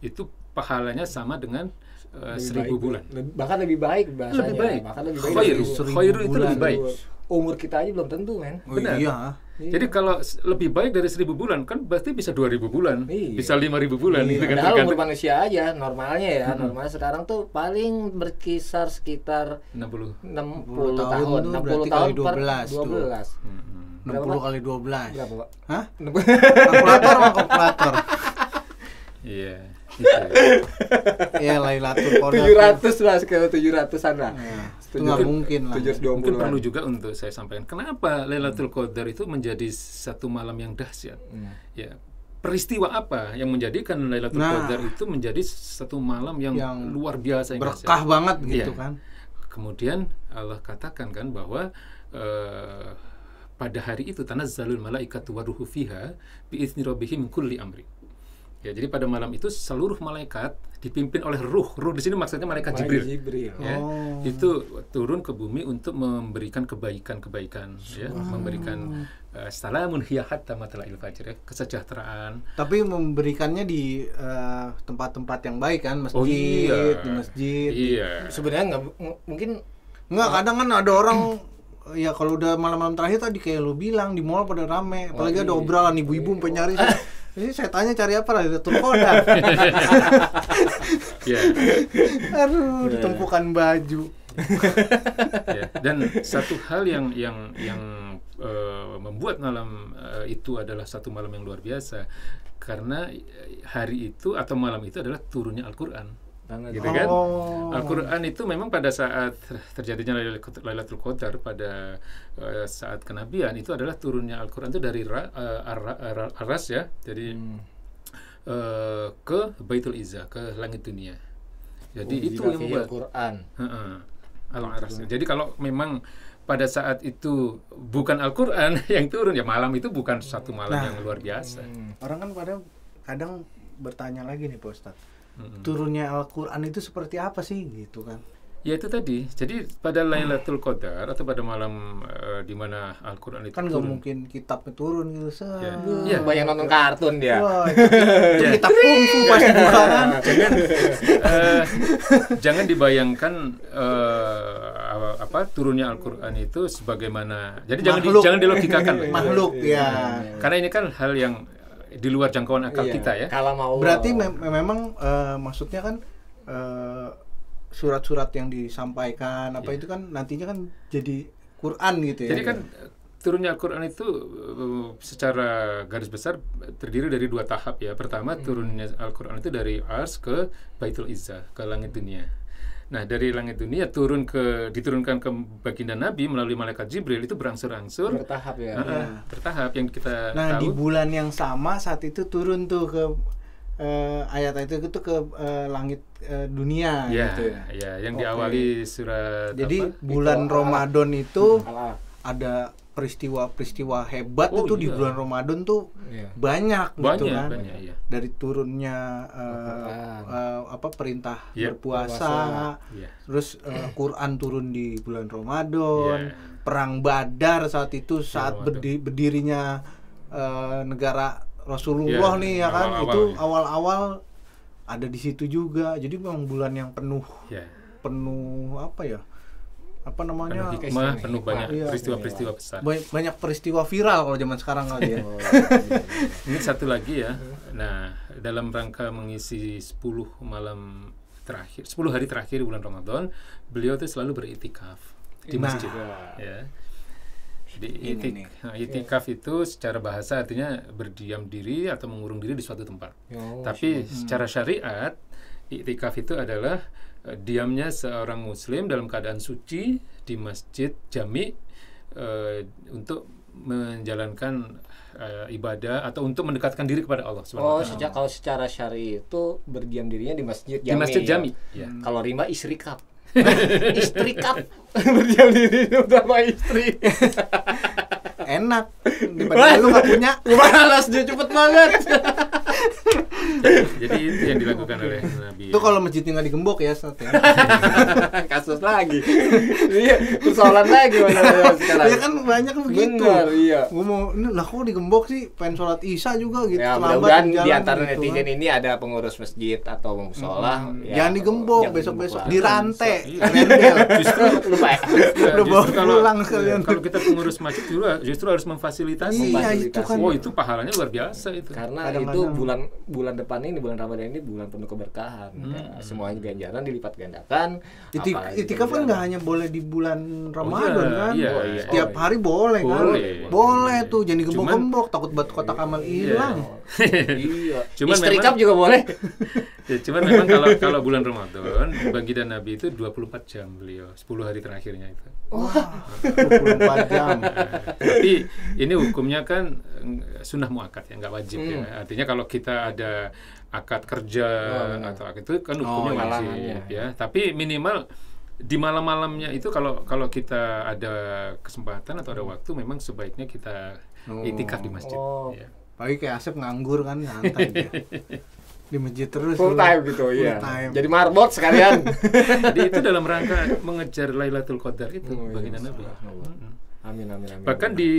itu pahalanya sama dengan uh, seribu baik, bulan. Lebih, bahkan lebih baik bahasanya. Lebih baik. lebih baik. Khairu, khairu itu lebih baik. Umur kita aja belum tentu, men. Oh, Benar. Iya. iya. Jadi kalau lebih baik dari seribu bulan kan berarti bisa dua ribu bulan, iya. bisa lima ribu bulan. Iya. Gitu kan, Padahal umur manusia aja normalnya ya, hmm. normalnya sekarang tuh paling berkisar sekitar 60 60, tahun, enam puluh tahun per 12. 12. Hmm. 60 kali 12. Berapa, Pak? Hah? kalkulator sama kalkulator. Iya. Gitu. Iya, Lailatul Qadar. 700 lah sekitar 700-an lah. Ya, itu nggak mungkin lah. 720 mungkin perlu juga untuk saya sampaikan kenapa Lailatul Qadar itu menjadi satu malam yang dahsyat. Hmm. Ya, peristiwa apa yang menjadikan Lailatul nah, Qadar itu menjadi satu malam yang, yang luar biasa yang berkah dahsyat. banget iya. gitu ya. kan. Kemudian Allah katakan kan bahwa uh, pada hari itu tanah zalul malaikat waruhu fiha biizni rabbihim kulli amri. Ya, jadi pada malam itu seluruh malaikat dipimpin oleh ruh. Ruh di sini maksudnya malaikat Jibril. Jibril. Ya, oh. Itu turun ke bumi untuk memberikan kebaikan-kebaikan, ya, memberikan uh, salamun hiya hatta matla'il fajr, ya, kesejahteraan. Tapi memberikannya di eh, tempat-tempat uh, yang baik kan, masjid, oh, iya. di masjid. Iya. Sebenarnya nggak mungkin Nggak, kadang kan ada orang ya kalau udah malam-malam terakhir tadi kayak lo bilang di mall pada rame oh, apalagi ada iya. obrolan ibu-ibu pencari nyari saya tanya cari apa lah ada tumpukan yeah. aduh iya, iya. ditumpukan baju yeah. dan satu hal yang yang yang uh, membuat malam uh, itu adalah satu malam yang luar biasa karena eh, hari itu atau malam itu adalah turunnya Al-Qur'an banget gitu kan? oh. kan. Al-Qur'an itu memang pada saat terjadinya Lailatul Qadar pada uh, saat kenabian itu adalah turunnya Al-Qur'an itu dari ra, uh, ar, ar, Aras ya. Jadi hmm. uh, ke Baitul Izzah, ke langit dunia. Jadi oh, itu yang membuat Al-Qur'an. uh Al-Aras. Jadi kalau memang pada saat itu bukan Al-Qur'an yang turun ya malam itu bukan satu malam nah, yang luar biasa. Hmm. Orang kan pada kadang bertanya lagi nih Pak Ustadz hmm. turunnya Al-Quran itu seperti apa sih gitu kan Ya itu tadi. Jadi pada Lailatul Qadar atau pada malam uh, di mana Al-Qur'an itu kan nggak mungkin kitabnya turun gitu. Sa. Ya. ya. Banyak nonton kartun dia. Wah, ya. kitab kungfu pasti ya. buka kan? jangan uh, jangan dibayangkan uh, apa turunnya Al-Qur'an itu sebagaimana. Jadi jangan di, jangan dilogikakan. makhluk ya. ya. Karena ini kan hal yang di luar jangkauan akal iya. kita ya. Kalau mau. Berarti me memang uh, maksudnya kan surat eh, surat-surat yang disampaikan apa iya. itu kan nantinya kan jadi Quran gitu ya. Jadi kan turunnya Al-Quran itu uh, secara garis besar terdiri dari dua tahap ya. Pertama hmm. turunnya Al-Quran itu dari Ars ke Baitul Izzah, ke langit dunia. Nah, dari langit dunia turun ke diturunkan ke baginda Nabi melalui malaikat Jibril itu berangsur-angsur bertahap ya. Uh, ya. Bertahap yang kita Nah, tahu. di bulan yang sama saat itu turun tuh ke uh, ayat itu itu ke uh, langit uh, dunia ya, gitu ya. Ya, yang okay. diawali surat Jadi apa? bulan Ramadan itu ada peristiwa-peristiwa hebat oh, itu iya. di bulan Ramadan tuh iya. banyak, gitu banyak gitu kan. Banyak, iya. Dari turunnya uh, uh, apa perintah yep. Iya, berpuasa, yeah. terus uh, Quran turun di bulan Ramadan, yeah. perang Badar saat itu iya, saat berdi berdirinya uh, negara Rasulullah yeah. nih ya kan awal itu iya. awal-awal ada di situ juga. Jadi memang bulan yang penuh yeah. penuh apa ya? apa namanya mah penuh banyak iya, peristiwa-peristiwa iya. besar banyak peristiwa viral kalau zaman sekarang kali ya oh, iya. ini satu lagi ya nah dalam rangka mengisi 10 malam terakhir 10 hari terakhir bulan Ramadan beliau itu selalu beritikaf di nah. masjid nah. ya di itik, ini, nah, itikaf yeah. itu secara bahasa artinya berdiam diri atau mengurung diri di suatu tempat. Oh, Tapi hmm. secara syariat itikaf itu adalah Eh, diamnya seorang muslim dalam keadaan suci di masjid jami uh, untuk menjalankan uh, ibadah atau untuk mendekatkan diri kepada Allah SWT. Oh, sejak kalau secara syari itu berdiam dirinya di masjid Jami. Di masjid Jami. Ya. Iya. Hmm. Kalau rimba istri kap berdiam diri sama istri. Enak. Dibanding lu gak punya. Malas dia cepet banget. Jadi itu yang dilakukan oleh Nabi. Itu kalau masjidnya nggak digembok ya, Sat. Ya? Kasus lagi. Iya, persoalan lagi mana Ya kan banyak begitu. Benar, iya. Gua mau ini, lah kok digembok sih pengen sholat Isya juga gitu. Ya, mudah-mudahan di antara gitu, netizen kan. ini ada pengurus masjid atau musola. Hmm. Ya, jangan digembok besok-besok dirantai. Iya, iya. Justru lupa. Ya. Udah kalau pulang Kalau kita pengurus masjid dulu justru harus memfasilitasi. Iya, itu kan. Wow, itu pahalanya luar biasa itu. Karena itu bulan bulan depan depan ini bulan Ramadan ini bulan penuh keberkahan. Hmm. Ya, semuanya ganjaran dilipat gandakan. Itik, itikaf kan nggak hanya boleh di bulan Ramadan oh, iya, kan? Iya, oh, iya. Setiap hari boleh, boleh kan? Boleh, boleh tuh jadi gembok gembok takut buat kotak iya. amal hilang. Iya. cuman Istrikap juga boleh. ya, cuman memang kalau kalau bulan Ramadan dan Nabi itu 24 jam beliau, 10 hari terakhirnya itu. Wah, oh, 24 jam. Nah, tapi ini hukumnya kan sunnah muakat ya nggak wajib ya. hmm. ya artinya kalau kita ada akad kerja oh, atau akad itu kan oh, hukumnya oh, wajib ya. ya tapi minimal di malam-malamnya itu kalau kalau kita ada kesempatan atau ada hmm. waktu memang sebaiknya kita oh. itikaf di masjid. Oh. Ya. Pagi kayak Asep nganggur kan nyantai Di masjid terus full gitu. time gitu iya. full ya Time. Jadi marbot sekalian. Jadi itu dalam rangka mengejar Lailatul Qadar itu oh, bagi iya, Nabi. Amin, amin, amin. Bahkan di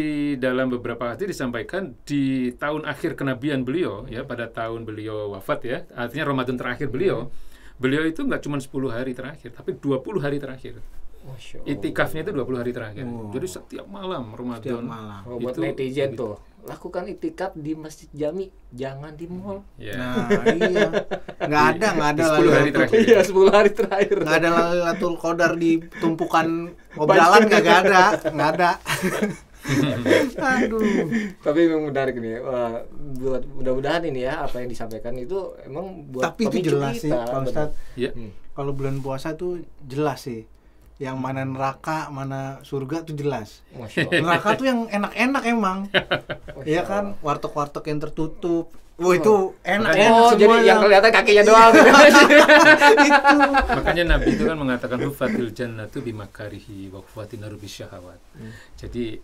dalam beberapa hadis disampaikan di tahun akhir kenabian beliau ya pada tahun beliau wafat ya, artinya Ramadan terakhir beliau. Hmm. Beliau itu nggak cuma 10 hari terakhir, tapi 20 hari terakhir. Itikafnya itu 20 hari terakhir. Oh. Jadi setiap malam Ramadan. Setiap malam. Oh, buat itu, netizen tuh lakukan itikaf di masjid jami jangan di mall yeah. nah iya. iya nggak ada nggak ada sepuluh hari terakhir iya sepuluh hari terakhir nggak ada lailatul kodar di tumpukan obralan nggak ada nggak ada aduh tapi memang menarik nih Wah, buat mudah-mudahan ini ya apa yang disampaikan itu emang buat tapi itu jelas kita, sih kalau ya. hmm. kalau bulan puasa tuh jelas sih yang mana neraka mana surga tuh jelas neraka tuh yang enak-enak emang Iya kan warteg-warteg yang tertutup Wah itu enak, oh, jadi yang kelihatan kakinya iya. doang. Makanya Nabi itu kan mengatakan hufatil jannatu bimakarihi wa hufatin syahawat. Hmm. Jadi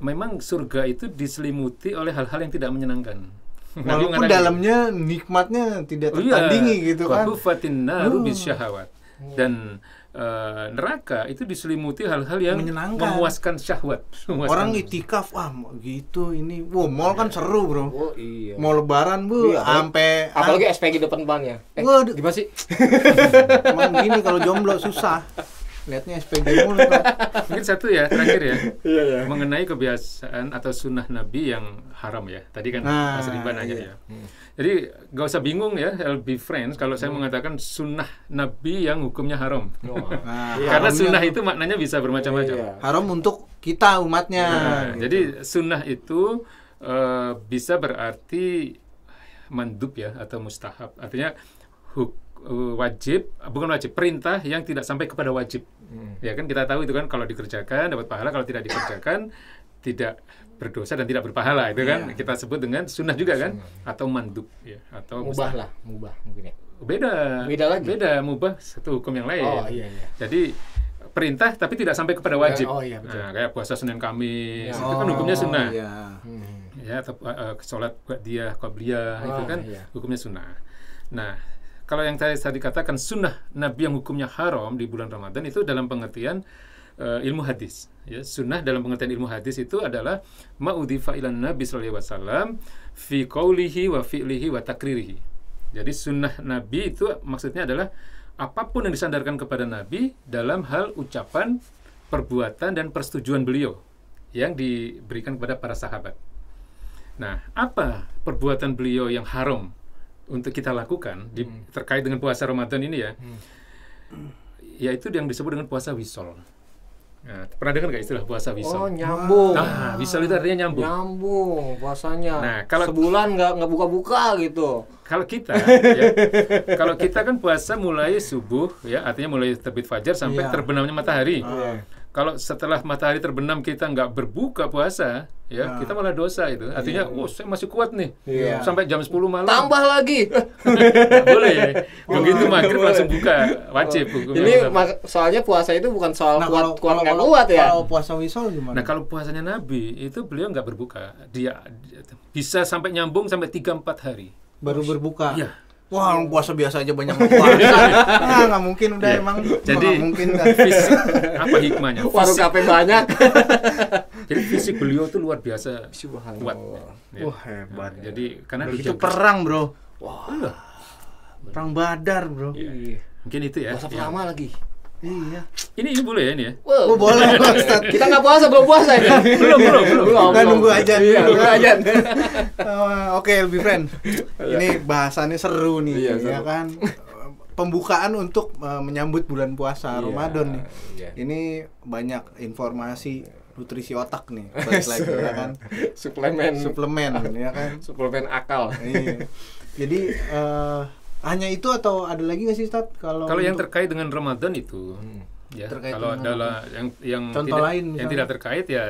memang surga itu diselimuti oleh hal-hal yang tidak menyenangkan. Walaupun dalamnya nikmatnya tidak oh iya. tertandingi iya, gitu kan. Wa hufatin hmm. syahwat Dan uh, neraka itu diselimuti hal-hal yang Menyenangkan. memuaskan syahwat. Memuaskan Orang itikaf, wah gitu ini, wow mall kan iya. seru bro, oh, iya. mau lebaran bu, iya, apalagi SPG depan ya. Eh, Waduh. gimana sih? Emang gini kalau jomblo susah. Lihatnya SPG mulu. Mungkin satu ya terakhir ya. iya, iya. Mengenai kebiasaan atau sunnah Nabi yang haram ya. Tadi kan nah, Mas iya. ya. Jadi gak usah bingung ya, I'll friends kalau hmm. saya mengatakan sunnah Nabi yang hukumnya haram. Oh. Nah, Karena sunnah itu maknanya bisa bermacam-macam. Iya, iya. Haram untuk kita umatnya. Nah, gitu. Jadi sunnah itu uh, bisa berarti mandub ya atau mustahab. Artinya hukum Eh, wajib bukan wajib perintah yang tidak sampai kepada wajib hmm. ya kan kita tahu itu kan kalau dikerjakan dapat pahala kalau tidak dikerjakan tidak berdosa dan tidak berpahala itu kan yeah. kita sebut dengan sunnah juga kan sunnah. atau mandub ya atau mubah lah mubah mungkin ya beda beda lagi beda mubah satu hukum yang lain oh, iya, iya. jadi perintah tapi tidak sampai kepada iya, wajib oh, iya, betul. Nah, kayak puasa senin kamis yeah. itu kan hukumnya oh, sunnah oh, iya. hmm. ya atau uh, sholat dia qabliyah oh, itu kan iya. hukumnya sunnah nah kalau yang saya tadi katakan sunnah Nabi yang hukumnya haram di bulan Ramadan itu dalam pengertian uh, ilmu hadis. Ya, sunnah dalam pengertian ilmu hadis itu adalah ma'udifa ilan Nabi SAW fi kaulihi wa fi'lihi wa takririhi. Jadi sunnah Nabi itu maksudnya adalah apapun yang disandarkan kepada Nabi dalam hal ucapan, perbuatan dan persetujuan beliau yang diberikan kepada para sahabat. Nah, apa perbuatan beliau yang haram untuk kita lakukan di, hmm. terkait dengan puasa Ramadan ini ya, hmm. yaitu yang disebut dengan puasa wisol. Nah, pernah dengar nggak istilah puasa wisol? Oh nyambung. Nah, wisol itu artinya nyambung. Nyambung puasanya. Nah kalau sebulan nggak nggak buka-buka gitu. Kalau kita, ya, kalau kita kan puasa mulai subuh ya, artinya mulai terbit fajar sampai yeah. terbenamnya matahari. Ah kalau setelah matahari terbenam kita nggak berbuka puasa, ya nah. kita malah dosa itu. Artinya, yeah. Iya. oh saya masih kuat nih yeah. sampai jam 10 malam. Tambah lagi. nah, boleh ya. Begitu maghrib langsung buka, wajib. Oh. Ini soalnya puasa itu bukan soal nah, kuat kalau, kuat nggak kuat ya. Kalau puasa wisol gimana? Nah kalau puasanya Nabi itu beliau nggak berbuka, dia, dia bisa sampai nyambung sampai 3-4 hari. Baru berbuka. Iya Wah, orang puasa biasa aja banyak puasa. Iya. nah, nggak mungkin udah yeah. emang. Jadi gak mungkin kan. Fisik, apa hikmahnya? Paru kafe banyak. jadi fisik beliau tuh luar biasa kuat. Ya. Wah, hebat. ya. Jadi karena itu perang, Bro. Wah. Iya. Perang Badar, Bro. Iya. Mungkin itu ya. Puasa iya. pertama lagi. Iya. Ini ini boleh ya ini ya? Oh, boleh Ustaz. Kita nggak puasa, belum puasa ini. belum, belum, belum. Kita nunggu aja. Iya, nunggu aja. Oke, lebih friend. Ini bahasannya seru nih, iya, ya seru. kan? Pembukaan untuk uh, menyambut bulan puasa yeah, Ramadan nih. Yeah. Ini banyak informasi nutrisi otak nih, balik lagi ya kan. Suplemen. Suplemen ya kan. Suplemen akal. Iya. Jadi uh, hanya itu atau ada lagi nggak sih Ustaz kalau kalau yang terkait dengan Ramadan itu hmm. ya terkait kalau adalah yang yang contoh tidak, lain yang tidak terkait ya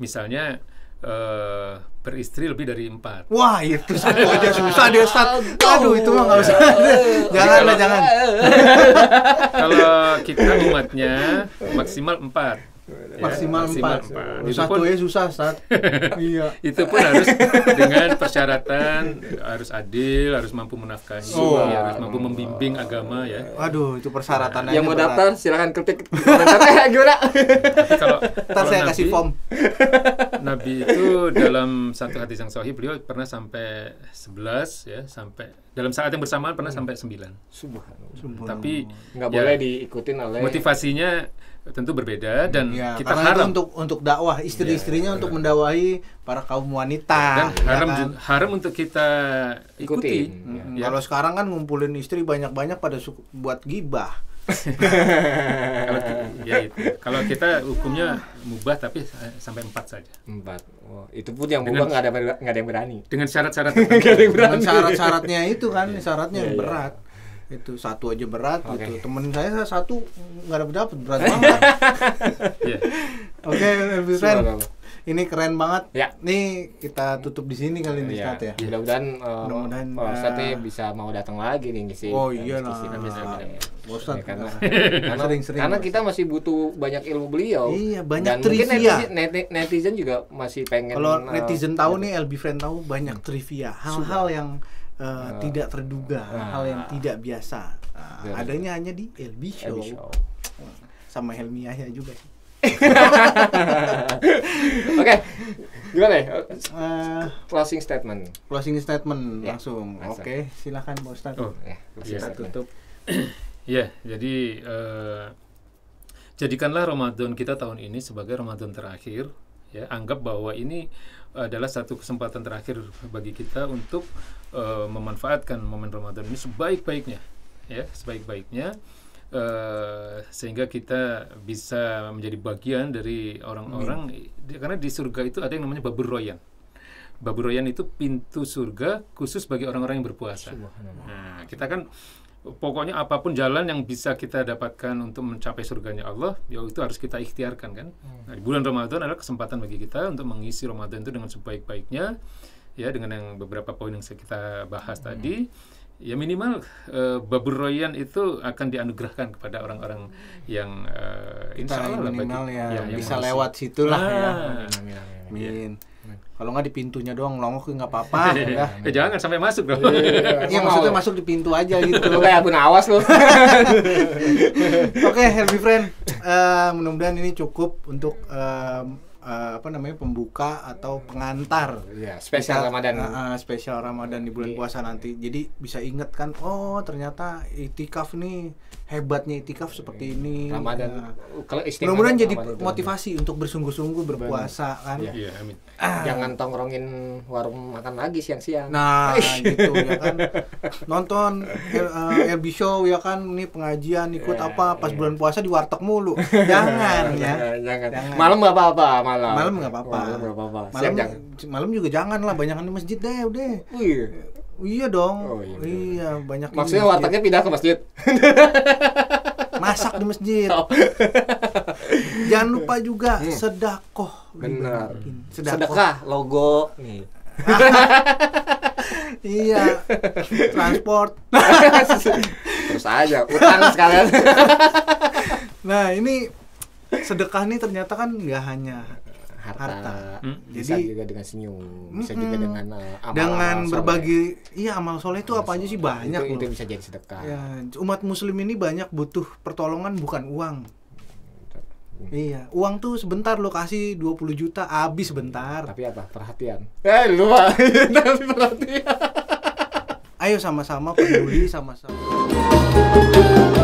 misalnya Uh, beristri lebih dari empat. Wah itu satu aja susah dia Ustaz. Aduh itu mah nggak usah. jangan lah jangan. kalau kita umatnya maksimal empat. Ya, maksimal empat. Satu ya susah saat. iya. Itu pun harus dengan persyaratan harus adil, harus mampu menafkahi, oh, ya, harus mampu membimbing agama ya. Waduh, itu persyaratan. Nah, yang mau berat. daftar silahkan ketik komentarnya eh, gimana? Tapi kalau, kalau saya Nabi, kasih form. Nabi itu dalam satu hati yang sahih beliau pernah sampai sebelas, ya, sampai dalam saat yang bersamaan pernah sampai sembilan. Subhanallah. Tapi nggak ya, boleh diikutin oleh motivasinya tentu berbeda dan ya, kita haram untuk untuk dakwah istri-istrinya ya, untuk mendakwahi para kaum wanita dan ya haram kan? haram untuk kita ikuti. ikuti. Hmm, iya. Ya. Kalau sekarang kan ngumpulin istri banyak-banyak pada suku, buat gibah. kalau ya itu. Kalau kita hukumnya mubah tapi sampai empat saja. Empat. Oh, itu pun yang mubah nggak ada nggak ada yang berani. Dengan syarat-syarat. dengan syarat-syaratnya itu kan iya, iya. syaratnya yang berat itu satu aja berat okay. gitu temen saya satu nggak dapat dapet berat banget iya. oke lebih friend ini keren banget ya nih kita tutup di sini kali ini iya. ya. ya mudah-mudahan uh, mudah-mudahan uh, bisa mau datang lagi nih ngisi oh iya lah Bosan ya, karena, karena, sering -sering karena kita masih butuh banyak ilmu beliau iya banyak dan trivia mungkin netizen, netizen juga masih pengen kalau eh, netizen tahu gitu. nih LB friend tahu banyak hmm. trivia hal-hal yang uh, tidak terduga, uh, hal yang tidak biasa. adanya hanya di LB Show. LB Show. Sama Helmi Yahya juga sih. Oke, okay. gimana ya? Uh, closing statement. Closing statement yeah. langsung. Oke, okay. silakan mau start Oh, ya, yeah. tutup. ya, yeah, jadi uh, jadikanlah Ramadan kita tahun ini sebagai Ramadan terakhir ya anggap bahwa ini adalah satu kesempatan terakhir bagi kita untuk uh, memanfaatkan momen Ramadan ini sebaik-baiknya ya sebaik-baiknya uh, sehingga kita bisa menjadi bagian dari orang-orang hmm. karena di surga itu ada yang namanya babur royan babur royan itu pintu surga khusus bagi orang-orang yang berpuasa nah kita kan pokoknya apapun jalan yang bisa kita dapatkan untuk mencapai surganya Allah, ya itu harus kita ikhtiarkan kan. Hmm. Nah, bulan Ramadan adalah kesempatan bagi kita untuk mengisi Ramadan itu dengan sebaik-baiknya ya dengan yang beberapa poin yang kita bahas hmm. tadi. Ya minimal uh, babur royan itu akan dianugerahkan kepada orang-orang yang uh, insya Allah minimal ya, ya yang bisa masih. lewat situlah ya. ah. ya. Amin. amin, amin. Iya. amin kalau nggak di pintunya doang nongok nggak apa-apa ya. ya jangan sampai masuk dong iya ya, maksudnya masuk di pintu aja gitu lu kayak abun awas lo. oke okay, happy friend uh, mudah-mudahan ini cukup untuk uh, uh, apa namanya pembuka atau pengantar ya, spesial Ramadan uh, spesial Ramadan di bulan iya. puasa nanti jadi bisa inget kan oh ternyata itikaf nih hebatnya itikaf seperti iya. ini Ramadan uh, kalau mudah jadi Ramadan motivasi untuk bersungguh-sungguh berpuasa kan yeah. Yeah, I mean. jangan tongkrongin warung makan lagi siang-siang nah gitu ya kan nonton uh, LB show ya kan ini pengajian ikut yeah, apa pas yeah. bulan puasa di warteg mulu jangan ya jangan, jangan. malam apa apa malam malam. Malam nggak apa-apa. Malam nggak apa-apa. Malam, malam juga jangan lah, banyakan di masjid deh, udah. Oh, iya. Iya dong. Oh, iya. iya, iya banyak. Maksudnya wartegnya pindah ke masjid. Masak di masjid. Oh. jangan lupa juga hmm. sedekah. Benar. Sedekah logo nih. iya transport terus aja utang sekalian nah ini sedekah nih ternyata kan nggak hanya harta, harta. Hmm. bisa juga dengan senyum bisa hmm, juga dengan uh, eh, amal dengan amal berbagi soleh. iya amal soleh itu amal apa soleh. aja sih banyak itu, itu bisa jadi sedekah ya, umat muslim ini banyak butuh pertolongan bukan uang Hmm. Iya, uang tuh sebentar lo kasih 20 juta habis sebentar. Tapi apa? Perhatian. Eh, lu tapi perhatian. Ayo sama-sama peduli sama-sama.